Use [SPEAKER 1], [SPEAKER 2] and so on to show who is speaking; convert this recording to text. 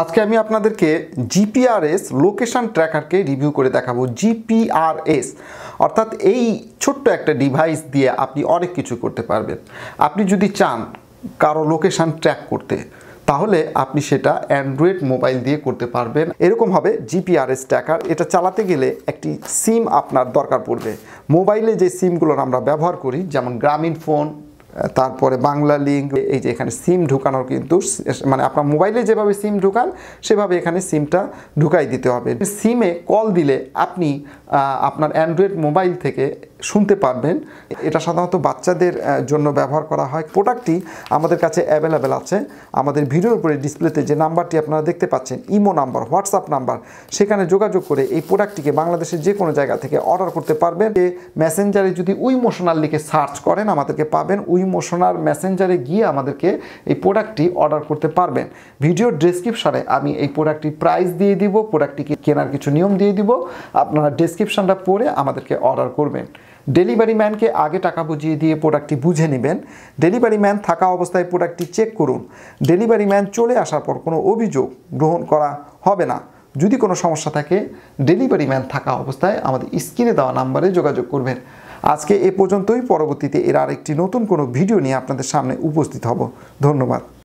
[SPEAKER 1] আজকে আমি আপনাদেরকে জিপিআরএস লোকেশান ট্র্যাকারকে রিভিউ করে দেখাবো জিপিআরএস অর্থাৎ এই ছোট্ট একটা ডিভাইস দিয়ে আপনি অনেক কিছু করতে পারবেন আপনি যদি চান কারো লোকেশান ট্র্যাক করতে তাহলে আপনি সেটা অ্যান্ড্রয়েড মোবাইল দিয়ে করতে পারবেন এরকম হবে জিপিআরএস ট্র্যাকার এটা চালাতে গেলে একটি সিম আপনার দরকার পড়বে মোবাইলে যে সিমগুলোর আমরা ব্যবহার করি যেমন গ্রামীণ ফোন তারপরে বাংলা লিঙ্ক এই যে এখানে সিম ঢুকানোর কিন্তু মানে আপনার মোবাইলে যেভাবে সিম ঢুকান সেভাবে এখানে সিমটা ঢুকাই দিতে হবে সিমে কল দিলে আপনি আপনার অ্যান্ড্রয়েড মোবাইল থেকে শুনতে পারবেন এটা সাধারণত বাচ্চাদের জন্য ব্যবহার করা হয় প্রোডাক্টটি আমাদের কাছে অ্যাভেলেবেল আছে আমাদের ভিডিওর উপরে ডিসপ্লেতে যে নাম্বারটি আপনারা দেখতে পাচ্ছেন ইমো নাম্বার হোয়াটসঅ্যাপ নাম্বার সেখানে যোগাযোগ করে এই প্রোডাক্টটিকে বাংলাদেশের যে কোনো জায়গা থেকে অর্ডার করতে পারবেন যে মেসেঞ্জারে যদি উইমোশনাল লিখে সার্চ করেন আমাদেরকে পাবেন উইমোশনাল মেসেঞ্জারে গিয়ে আমাদেরকে এই প্রোডাক্টটি অর্ডার করতে পারবেন ভিডিও ডেসক্রিপশানে আমি এই প্রোডাক্টটির প্রাইস দিয়ে দিব প্রোডাক্টটিকে কেনার কিছু নিয়ম দিয়ে দিব আপনারা ডেসক্রিপশানটা পড়ে আমাদেরকে অর্ডার করবেন ডেলিভারি ম্যানকে আগে টাকা বুঝিয়ে দিয়ে প্রোডাক্টটি বুঝে নেবেন ডেলিভারি ম্যান থাকা অবস্থায় প্রোডাক্টটি চেক করুন ডেলিভারি ম্যান চলে আসার পর কোনো অভিযোগ গ্রহণ করা হবে না যদি কোনো সমস্যা থাকে ডেলিভারি ম্যান থাকা অবস্থায় আমাদের স্ক্রিনে দেওয়া নাম্বারে যোগাযোগ করবেন আজকে এ পর্যন্তই পরবর্তীতে এর আরেকটি নতুন কোনো ভিডিও নিয়ে আপনাদের সামনে উপস্থিত হব ধন্যবাদ